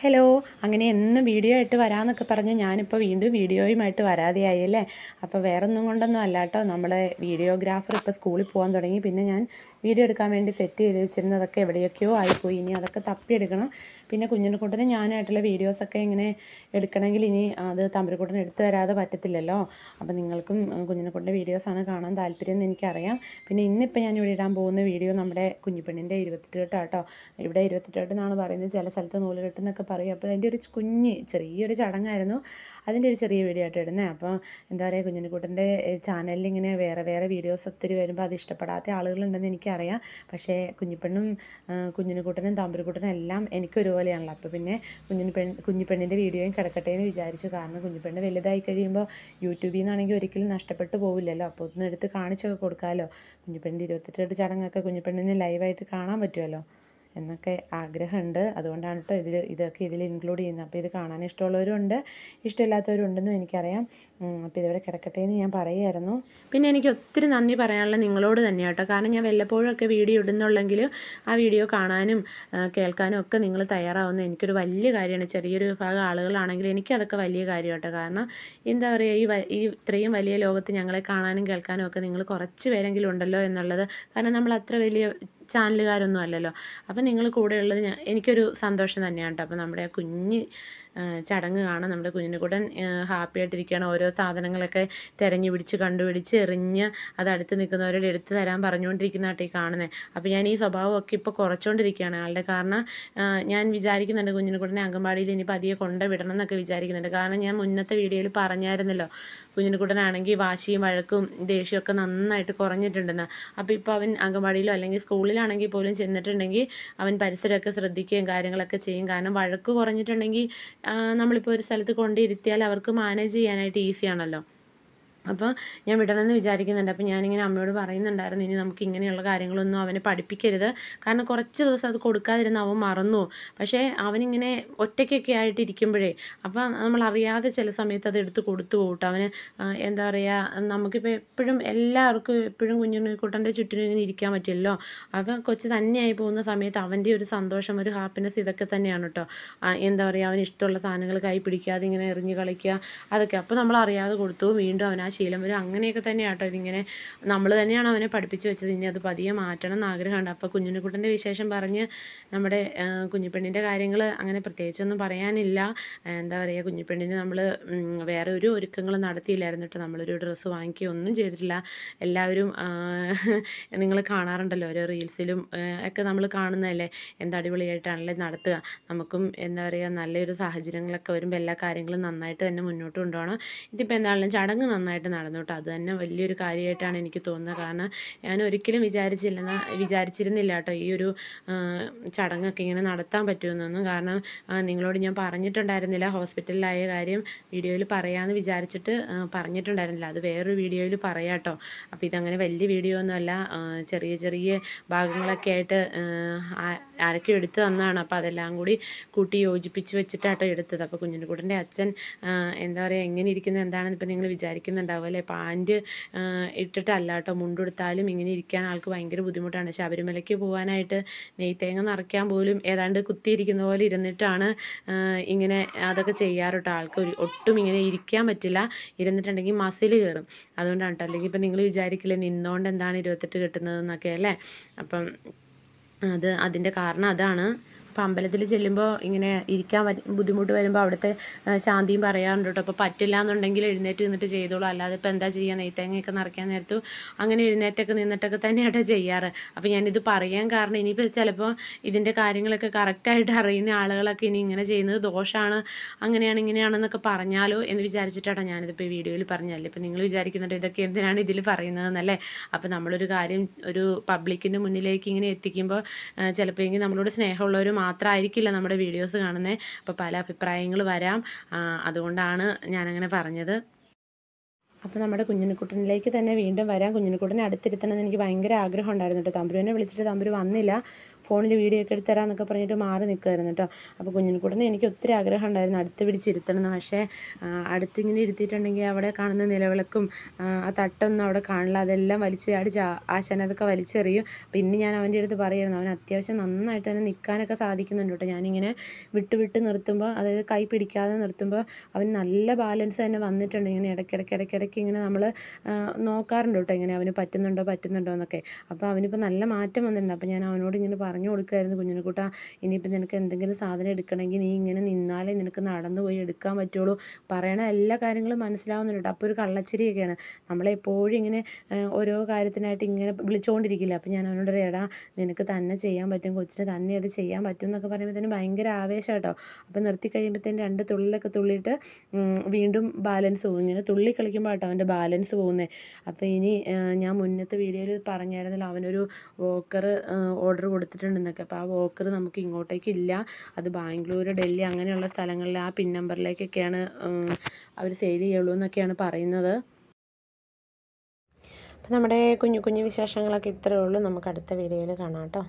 hello അങ്ങനെ എന്നും video ആയിട്ട് വരാമെന്നൊക്കെ പറഞ്ഞ് ഞാനിപ്പോൾ വീണ്ടും വീഡിയോയുമായിട്ട് വരാതെ ആയല്ലേ അപ്പോൾ വേറൊന്നും കൊണ്ടൊന്നും അല്ല കേട്ടോ നമ്മുടെ വീഡിയോഗ്രാഫർ ഇപ്പോൾ സ്കൂളിൽ പോകാൻ തുടങ്ങി പിന്നെ ഞാൻ വീഡിയോ എടുക്കാൻ വേണ്ടി സെറ്റ് ചെയ്ത് വെച്ചിരുന്നതൊക്കെ എവിടെയൊക്കെയോ ആയിപ്പോയി ഇനി അതൊക്കെ തപ്പിയെടുക്കണം പിന്നെ കുഞ്ഞിനെക്കൂട്ടിന് ഞാനായിട്ടുള്ള വീഡിയോസൊക്കെ ഇങ്ങനെ എടുക്കണമെങ്കിൽ ഇനി അത് തമ്പരക്കൂട്ടന് എടുത്തു തരാതെ പറ്റത്തില്ലല്ലോ അപ്പോൾ നിങ്ങൾക്കും കുഞ്ഞിനെക്കൂട്ടിൻ്റെ വീഡിയോസാണ് കാണാൻ താല്പര്യം എന്ന് എനിക്കറിയാം പിന്നെ ഇന്നിപ്പോൾ ഞാൻ ഇവിടെ ഇടാൻ പോകുന്ന വീഡിയോ നമ്മുടെ കുഞ്ഞിപ്പെണ്ണിൻ്റെ ഇരുപത്തെട്ട് കേട്ടോ ഇവിടെ ഇരുപത്തെട്ട് കേട്ടെന്നാണ് പറയുന്നത് ചില സ്ഥലത്ത് നൂല് കെട്ടെന്നൊക്കെ പറയും അപ്പോൾ അതിൻ്റെ ഒരു കുഞ്ഞ് ചെറിയൊരു ചടങ്ങായിരുന്നു അതിൻ്റെ ഒരു ചെറിയ വീഡിയോ ആയിട്ട് ഇടുന്നത് അപ്പോൾ എന്താ പറയുക കുഞ്ഞിനിക്കുട്ടൻ്റെ ചാനലിൽ ഇങ്ങനെ വേറെ വേറെ വീഡിയോസ് ഒത്തിരി വരുമ്പോൾ അത് ഇഷ്ടപ്പെടാത്ത ആളുകളുണ്ടെന്ന് എനിക്കറിയാം പക്ഷേ കുഞ്ഞിപ്പെണ്ണും കുഞ്ഞിനിക്കുട്ടനും താമ്പരക്കുട്ടനും എല്ലാം എനിക്ക് ഒരുപോലെയാണല്ലോ അപ്പോൾ പിന്നെ കുഞ്ഞിന് പെൺ കുഞ്ഞിപ്പെണ്ണിൻ്റെ വീഡിയോയും കിടക്കട്ടെ എന്ന് വിചാരിച്ചു കാരണം കുഞ്ഞിപ്പെണ്ണ് വലുതായി കഴിയുമ്പോൾ യൂട്യൂബിൽ നിന്നാണെങ്കിൽ ഒരിക്കലും നഷ്ടപ്പെട്ടു പോവില്ലല്ലോ അപ്പോൾ ഒന്ന് എടുത്ത് കാണിച്ചൊക്കെ കൊടുക്കാമല്ലോ കുഞ്ഞിപ്പെണ്ണിൻ്റെ ഇരുപത്തെട്ട് ചടങ്ങൊക്കെ കുഞ്ഞിപ്പെണ്ണിനെ ലൈവായിട്ട് കാണാൻ പറ്റുമല്ലോ എന്നൊക്കെ ആഗ്രഹമുണ്ട് അതുകൊണ്ടാണ് കേട്ടോ ഇതിൽ ഇതൊക്കെ ഇതിൽ ഇൻക്ലൂഡ് ചെയ്യുന്നത് അപ്പോൾ ഇത് കാണാൻ ഇഷ്ടമുള്ളവരുണ്ട് ഇഷ്ടമില്ലാത്തവരും ഉണ്ടെന്ന് എനിക്കറിയാം അപ്പോൾ ഇതിവിടെ കിടക്കട്ടെ എന്ന് ഞാൻ പറയുമായിരുന്നു പിന്നെ എനിക്ക് ഒത്തിരി നന്ദി പറയാനുള്ള നിങ്ങളോട് തന്നെയാണ് കേട്ടോ കാരണം ഞാൻ വല്ലപ്പോഴൊക്കെ വീഡിയോ ഇടുന്നുള്ളെങ്കിൽ ആ വീഡിയോ കാണാനും കേൾക്കാനും ഒക്കെ നിങ്ങൾ തയ്യാറാവുന്ന എനിക്കൊരു വലിയ കാര്യമാണ് ചെറിയൊരു വിഭാഗം ആളുകളാണെങ്കിൽ എനിക്കതൊക്കെ വലിയ കാര്യം കേട്ടോ കാരണം എന്താ പറയുക ഈ ഈ ഇത്രയും വലിയ ലോകത്ത് ഞങ്ങളെ കാണാനും കേൾക്കാനും ഒക്കെ നിങ്ങൾ കുറച്ച് പേരെങ്കിലും ഉണ്ടല്ലോ എന്നുള്ളത് കാരണം നമ്മൾ അത്ര വലിയ ചാനലുകാരൊന്നും അല്ലല്ലോ അപ്പം നിങ്ങൾ കൂടെയുള്ളത് ഞാൻ എനിക്കൊരു സന്തോഷം തന്നെയാണ് കേട്ടോ അപ്പോൾ നമ്മുടെ കുഞ്ഞ് ചടങ്ങ് കാണാൻ നമ്മുടെ കുഞ്ഞിനുകൂടൻ ഹാപ്പി ആയിട്ടിരിക്കുകയാണ് ഓരോ സാധനങ്ങളൊക്കെ തിരഞ്ഞു പിടിച്ച് കണ്ടുപിടിച്ച് എറിഞ്ഞ് അത് അടുത്ത് നിൽക്കുന്നവരോട് എടുത്തു തരാൻ പറഞ്ഞുകൊണ്ടിരിക്കുന്നതായിട്ട് ഈ കാണുന്നത് അപ്പോൾ ഞാൻ ഈ സ്വഭാവമൊക്കെ ഇപ്പോൾ കുറച്ചുകൊണ്ടിരിക്കുകയാണ് ആളുടെ കാരണം ഞാൻ വിചാരിക്കുന്നുണ്ട് കൂടെ അംഗൻവാടിയിൽ ഇനി പതിയെ കൊണ്ടുവിടണം എന്നൊക്കെ വിചാരിക്കുന്നുണ്ട് കാരണം ഞാൻ മുന്നത്തെ വീഡിയോയിൽ പറഞ്ഞായിരുന്നല്ലോ കുഞ്ഞിനുകുട്ടനാണെങ്കിൽ വാശിയും വഴക്കും ഒക്കെ നന്നായിട്ട് കുറഞ്ഞിട്ടുണ്ടെന്ന് അപ്പോൾ ഇപ്പോൾ അവൻ അംഗൻവാടിയിലോ അല്ലെങ്കിൽ സ്കൂളിലാണെങ്കിൽ പോലും ചെന്നിട്ടുണ്ടെങ്കിൽ അവൻ പരിസരമൊക്കെ ശ്രദ്ധിക്കുകയും കാര്യങ്ങളൊക്കെ ചെയ്യും കാരണം വഴക്ക് കുറഞ്ഞിട്ടുണ്ടെങ്കിൽ നമ്മളിപ്പോൾ ഒരു സ്ഥലത്ത് കൊണ്ടിരുത്തിയാൽ അവർക്ക് മാനേജ് ചെയ്യാനായിട്ട് ഈസിയാണല്ലോ അപ്പോൾ ഞാൻ വിടണമെന്ന് വിചാരിക്കുന്നുണ്ട് അപ്പോൾ ഞാനിങ്ങനെ അമ്മയോട് പറയുന്നുണ്ടായിരുന്നു ഇനി നമുക്ക് ഇങ്ങനെയുള്ള കാര്യങ്ങളൊന്നും അവനെ പഠിപ്പിക്കരുത് കാരണം കുറച്ച് ദിവസം അത് കൊടുക്കാതിരുന്ന് അവൻ മറന്നു പക്ഷേ അവനിങ്ങനെ ഒറ്റയ്ക്കൊക്കെ ആയിട്ട് ഇരിക്കുമ്പോഴേ അപ്പോൾ നമ്മളറിയാതെ ചില സമയത്ത് അത് എടുത്ത് കൊടുത്തു കൂട്ടും അവന് എന്താ പറയുക നമുക്കിപ്പോൾ എപ്പോഴും എല്ലാവർക്കും എപ്പോഴും കുഞ്ഞുണ്ണിക്കുട്ടൻ്റെ ചുറ്റിനും ഇങ്ങനെ ഇരിക്കാൻ പറ്റില്ലല്ലോ അവൻ കൊച്ച് തന്നെയായി പോകുന്ന സമയത്ത് അവൻ്റെ ഒരു സന്തോഷം ഒരു ഹാപ്പിനെസ് ഇതൊക്കെ തന്നെയാണ് കേട്ടോ എന്താ പറയുക അവന് ഇഷ്ടമുള്ള സാധനങ്ങൾ കൈ പിടിക്കാതെ ഇങ്ങനെ എറിഞ്ഞ് കളിക്കുക അതൊക്കെ അപ്പോൾ നമ്മൾ അറിയാതെ കൊടുത്തു വീണ്ടും അവൻ ആ ശീലം വരും അങ്ങനെയൊക്കെ തന്നെയാട്ടോ ഇതിങ്ങനെ നമ്മൾ തന്നെയാണ് അവനെ പഠിപ്പിച്ചു വെച്ചത് ഇനി അത് പതിയെ മാറ്റണം എന്നാഗ്രഹമുണ്ട് അപ്പോൾ കുഞ്ഞുണ്ണിക്കുട്ടൻ്റെ വിശേഷം പറഞ്ഞ് നമ്മുടെ കുഞ്ഞിപ്പെണ്ണിൻ്റെ കാര്യങ്ങൾ അങ്ങനെ പ്രത്യേകിച്ചൊന്നും പറയാനില്ല എന്താ പറയുക കുഞ്ഞിപ്പെണ്ണിന് നമ്മൾ വേറെ ഒരു ഒരുക്കങ്ങളും നടത്തിയില്ലായിരുന്നു കേട്ടോ നമ്മളൊരു ഡ്രസ്സ് വാങ്ങിക്കുകയോ ഒന്നും ചെയ്തിട്ടില്ല എല്ലാവരും നിങ്ങൾ കാണാറുണ്ടല്ലോ ഓരോ റീൽസിലും ഒക്കെ നമ്മൾ കാണുന്നതല്ലേ എന്താ അടിപൊളിയായിട്ടാണല്ലേ നടത്തുക നമുക്കും എന്താ പറയുക നല്ലൊരു സാഹചര്യങ്ങളൊക്കെ വരുമ്പോൾ എല്ലാ കാര്യങ്ങളും നന്നായിട്ട് തന്നെ മുന്നോട്ട് കൊണ്ടുപോകണം ഇതിപ്പോൾ എന്താണെങ്കിലും ചടങ്ങ് നന്നായിട്ട് ആയിട്ട് നടന്നു കേട്ടോ അത് തന്നെ വലിയൊരു കാര്യമായിട്ടാണ് എനിക്ക് തോന്നുന്നത് കാരണം ഞാൻ ഒരിക്കലും വിചാരിച്ചില്ല വിചാരിച്ചിരുന്നില്ല കേട്ടോ ഈ ഒരു ചടങ്ങൊക്കെ ഇങ്ങനെ നടത്താൻ പറ്റുമെന്നൊന്നും കാരണം നിങ്ങളോട് ഞാൻ പറഞ്ഞിട്ടുണ്ടായിരുന്നില്ല ഹോസ്പിറ്റലിലായ കാര്യം വീഡിയോയിൽ പറയാമെന്ന് വിചാരിച്ചിട്ട് പറഞ്ഞിട്ടുണ്ടായിരുന്നില്ല അത് വേറൊരു വീഡിയോയിൽ പറയാം കേട്ടോ അപ്പോൾ ഇതങ്ങനെ വലിയ വീഡിയോ ഒന്നുമല്ല ചെറിയ ചെറിയ ഭാഗങ്ങളൊക്കെ ആയിട്ട് ആരൊക്കെ എടുത്തു തന്നാണ് അപ്പോൾ അതെല്ലാം കൂടി കൂട്ടി യോജിപ്പിച്ച് വെച്ചിട്ടാട്ടോ എടുത്തത് അപ്പോൾ കുഞ്ഞിൻ്റെ കൂട്ടിൻ്റെ അച്ഛൻ എന്താ പറയുക എങ്ങനെ ഇരിക്കുന്നത് എന്താണെന്ന് ഇപ്പം നിങ്ങൾ വിചാരിക്കുന്നുണ്ടാവും ഉണ്ടാവും അല്ലേ പാൻറ്റ് ഇട്ടിട്ടല്ല കേട്ടോ മുണ്ടെടുത്താലും ഇങ്ങനെ ഇരിക്കാൻ ആൾക്ക് ഭയങ്കര ബുദ്ധിമുട്ടാണ് ശബരിമലയ്ക്ക് പോകാനായിട്ട് നെയ്ത്തേങ്ങ നിറയ്ക്കാൻ പോലും ഏതാണ്ട് കുത്തിയിരിക്കുന്ന പോലെ ഇരുന്നിട്ടാണ് ഇങ്ങനെ അതൊക്കെ ചെയ്യാറുട്ടോ ആൾക്ക് ഒട്ടും ഇങ്ങനെ ഇരിക്കാൻ പറ്റില്ല ഇരുന്നിട്ടുണ്ടെങ്കിൽ മസിൽ കയറും അതുകൊണ്ടാണ് കേട്ടോ അല്ലെങ്കിൽ ഇപ്പം നിങ്ങൾ വിചാരിക്കില്ലേ നിന്നുകൊണ്ട് എന്താണ് ഇരുപത്തെട്ട് കിട്ടുന്നതെന്നൊക്കെ അല്ലേ അപ്പം അത് അതിൻ്റെ കാരണം അതാണ് ഇപ്പം അമ്പലത്തിൽ ചെല്ലുമ്പോൾ ഇങ്ങനെ ഇരിക്കാൻ ബുദ്ധിമുട്ട് വരുമ്പോൾ അവിടുത്തെ ശാന്തിയും പറയാറുണ്ട് കേട്ടോ അപ്പോൾ പറ്റില്ല എന്നുണ്ടെങ്കിൽ എഴുന്നേറ്റ് നിന്നിട്ട് ചെയ്തോളൂ അല്ലാതെ ഇപ്പോൾ എന്താ ചെയ്യുക നെയ്ത്തേങ്ങയൊക്കെ നിറയ്ക്കാൻ നേരത്തു അങ്ങനെ എഴുന്നേറ്റൊക്കെ നിന്നിട്ടൊക്കെ തന്നെയാണ് ചെയ്യാറ് അപ്പോൾ ഞാനിത് പറയാൻ കാരണം ഇനിയിപ്പോൾ ചിലപ്പോൾ ഇതിൻ്റെ കാര്യങ്ങളൊക്കെ കറക്റ്റായിട്ട് അറിയുന്ന ആളുകളൊക്കെ ഇനി ഇങ്ങനെ ചെയ്യുന്നത് ദോഷമാണ് അങ്ങനെയാണ് ഇങ്ങനെയാണെന്നൊക്കെ പറഞ്ഞാലോ എന്ന് വിചാരിച്ചിട്ടാണ് ഞാനിതിപ്പോൾ ഈ വീഡിയോയിൽ പറഞ്ഞല്ലേ ഇപ്പം നിങ്ങൾ വിചാരിക്കുന്നുണ്ട് ഇതൊക്കെ എന്തിനാണ് ഇതിൽ പറയുന്നതെന്നല്ലേ അപ്പോൾ നമ്മളൊരു കാര്യം ഒരു പബ്ലിക്കിൻ്റെ മുന്നിലേക്ക് ഇങ്ങനെ എത്തിക്കുമ്പോൾ ചിലപ്പോൾ എങ്കിൽ നമ്മളോട് സ്നേഹമുള്ളവർ മാത്രമായിരിക്കില്ല നമ്മുടെ വീഡിയോസ് കാണുന്നത് അപ്പോൾ പല അഭിപ്രായങ്ങൾ വരാം അതുകൊണ്ടാണ് ഞാനങ്ങനെ പറഞ്ഞത് അപ്പോൾ നമ്മുടെ കുഞ്ഞിനിക്കുട്ടനിലേക്ക് തന്നെ വീണ്ടും വരാം കുഞ്ഞിനിക്കുട്ടനെ അടുത്തിരുത്തണമെന്ന് എനിക്ക് ഭയങ്കര ആഗ്രഹം ഉണ്ടായിരുന്നു കേട്ടോ തമ്പുരുവിനെ വിളിച്ചിട്ട് തമ്പുരു വന്നില്ല ഫോണിൽ വീഡിയോ ഒക്കെ എടുത്ത് തരാമെന്നൊക്കെ പറഞ്ഞിട്ട് മാറി നിൽക്കുമായിരുന്നു കേട്ടോ അപ്പോൾ കുഞ്ഞിനെക്കൂടുന്ന് എനിക്ക് ഒത്തിരി ആഗ്രഹം ഉണ്ടായിരുന്നു അടുത്ത് പിടിച്ചിരുത്തണമെന്ന് പക്ഷേ അടുത്തിങ്ങനെ ഇരുത്തിയിട്ടുണ്ടെങ്കിൽ അവിടെ കാണുന്ന നിലവിളക്കും ആ തട്ടൊന്നും അവിടെ കാണില്ല അതെല്ലാം വലിച്ച് ആ ആശാൻ അതൊക്കെ വലിച്ചെറിയും പിന്നെ ഞാൻ അവൻ്റെ അടുത്ത് പറയുമായിരുന്നു അവൻ അത്യാവശ്യം നന്നായിട്ട് തന്നെ നിൽക്കാനൊക്കെ സാധിക്കുന്നുണ്ട് കേട്ടോ ഞാനിങ്ങനെ വിട്ട് വിട്ട് നിർത്തുമ്പോൾ അതായത് കൈ പിടിക്കാതെ നിർത്തുമ്പോൾ അവൻ നല്ല ബാലൻസ് തന്നെ വന്നിട്ടുണ്ട് ഇങ്ങനെ ഇടയ്ക്കിടയ്ക്ക് ഇടയ്ക്കിടയ്ക്ക് ഇങ്ങനെ നമ്മൾ നോക്കാറുണ്ട് കേട്ടോ ഇങ്ങനെ അവന് പറ്റുന്നുണ്ടോ പറ്റുന്നുണ്ടോ എന്നൊക്കെ അപ്പോൾ അവനിപ്പോൾ നല്ല മാറ്റം വന്നിട്ടുണ്ട് അപ്പോൾ ഞാൻ അവനോട് ഇങ്ങനെ പറഞ്ഞു പറഞ്ഞു കൊടുക്കുമായിരുന്നു കുഞ്ഞിനെക്കുട്ട ഇനിയിപ്പം നിനക്ക് എന്തെങ്കിലും സാധനം എടുക്കണമെങ്കിൽ നീ ഇങ്ങനെ നിന്നാലേ നിനക്ക് നടന്നു പോയി എടുക്കാൻ പറ്റുള്ളൂ പറയണ എല്ലാ കാര്യങ്ങളും മനസ്സിലാവുന്നുണ്ട് അപ്പോൾ ഒരു കള്ളച്ചിരിയൊക്കെയാണ് നമ്മളെപ്പോഴും ഇങ്ങനെ ഓരോ കാര്യത്തിനായിട്ട് ഇങ്ങനെ വിളിച്ചുകൊണ്ടിരിക്കില്ല അപ്പോൾ ഞാൻ അവനോട് എടാ നിനക്ക് തന്നെ ചെയ്യാൻ പറ്റും കൊച്ചിന് തന്നെ അത് ചെയ്യാൻ പറ്റും എന്നൊക്കെ പറയുമ്പോഴത്തേനും ഭയങ്കര ആവേശം കേട്ടോ അപ്പോൾ നിർത്തി തന്നെ രണ്ട് തുള്ളിലൊക്കെ തുള്ളിയിട്ട് വീണ്ടും ബാലൻസ് പോകും ഇങ്ങനെ തുള്ളി കളിക്കുമ്പോൾ കേട്ടോ അവൻ്റെ ബാലൻസ് പോകുന്നത് അപ്പോൾ ഇനി ഞാൻ മുന്നത്തെ വീഡിയോയിൽ പറഞ്ഞായിരുന്നല്ലോ അവനൊരു വോക്കർ ഓർഡർ കൊടുത്തിട്ടുണ്ട് കൊടുത്തിട്ടുണ്ടെന്നൊക്കെ അപ്പോൾ ആ വോക്കർ നമുക്ക് ഇങ്ങോട്ടേക്ക് ഇല്ല അത് ബാംഗ്ലൂർ ഡൽഹി അങ്ങനെയുള്ള സ്ഥലങ്ങളിൽ ആ പിൻ നമ്പറിലേക്കൊക്കെയാണ് അവർ സെയിൽ ചെയ്യുള്ളൂ എന്നൊക്കെയാണ് പറയുന്നത് അപ്പം നമ്മുടെ കുഞ്ഞു കുഞ്ഞു വിശേഷങ്ങളൊക്കെ ഇത്രയേ ഉള്ളൂ നമുക്ക് അടുത്ത വീഡിയോയിൽ കാണാം കേട്ടോ